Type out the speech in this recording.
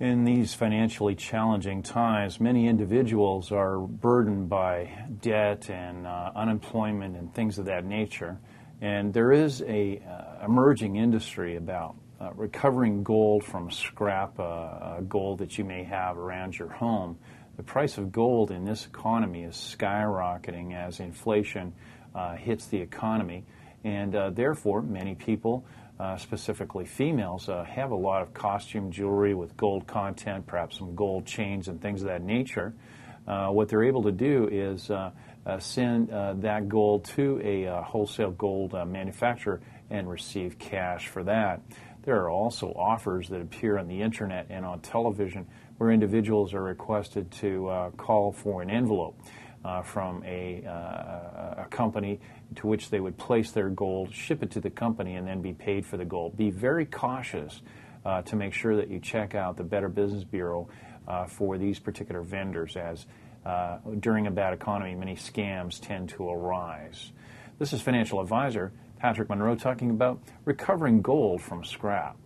In these financially challenging times, many individuals are burdened by debt and uh, unemployment and things of that nature. And there is a uh, emerging industry about uh, recovering gold from scrap uh, uh, gold that you may have around your home. The price of gold in this economy is skyrocketing as inflation uh, hits the economy. And uh, therefore, many people, uh, specifically females, uh, have a lot of costume jewelry with gold content, perhaps some gold chains and things of that nature. Uh, what they're able to do is uh, uh, send that gold to a wholesale gold manufacturer and receive cash for that. There are also offers that appear on the internet and on television where individuals are requested to call for an envelope. Uh, from a, uh, company to which they would place their gold, ship it to the company, and then be paid for the gold. Be very cautious uh, to make sure that you check out the Better Business Bureau uh, for these particular vendors, as uh, during a bad economy, many scams tend to arise. This is financial advisor Patrick Monroe talking about recovering gold from scrap.